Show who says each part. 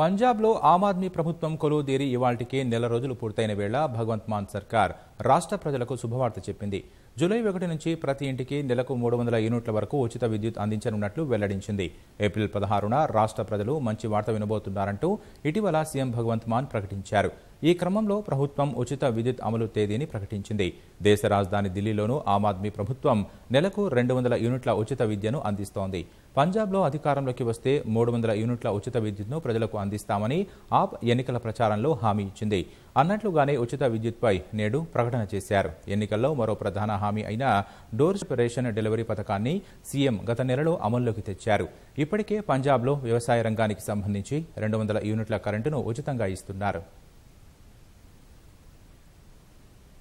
Speaker 1: పంజాబ్లో ఆమ్ ఆద్మీ ప్రభుత్వం కొలువుదేరి ఇవాళకే నెల రోజులు పూర్తయిన వేళ భగవంత్ మాన్ సర్కార్ రాష్ట్ర ప్రజలకు శుభవార్త చెప్పింది జూలై ఒకటి నుంచి ప్రతి ఇంటికి నెలకు మూడు వందల యూనిట్ల వరకు ఉచిత విద్యుత్ అందించనున్నట్లు వెల్లడించింది ఏప్రిల్ పదహారున రాష్ట్ర ప్రజలు మంచి వార్త వినబోతున్నారంటూ ఇటీవల సీఎం భగవంత్ మాన్ ప్రకటించారు ఈ క్రమంలో ప్రభుత్వం ఉచిత విద్యుత్ అమలు తేదీని ప్రకటించింది దేశ రాజధాని ఢిల్లీలోనూ ఆమ్ ఆద్మీ ప్రభుత్వం నెలకు రెండు వందల యూనిట్ల ఉచిత విద్యను అందిస్తోంది పంజాబ్లో అధికారంలోకి వస్తే మూడు వందల యూనిట్ల ఉచిత విద్యుత్ను ప్రజలకు అందిస్తామని ఆప్ ఎన్నికల ప్రచారంలో హామీ ఇచ్చింది అన్నట్లుగానే ఉచిత విద్యుత్పై నేడు ప్రకటన చేశారు ఎన్నికల్లో మరో ప్రధాన హామీ అయిన డోర్ స్పిరేషన్ డెలివరీ పథకాన్ని సీఎం గత నెలలో అమల్లోకి తెచ్చారు ఇప్పటికే పంజాబ్లో వ్యవసాయ రంగానికి సంబంధించి రెండు వందల యూనిట్ల కరెంటును ఉచితంగా ఇస్తున్నారు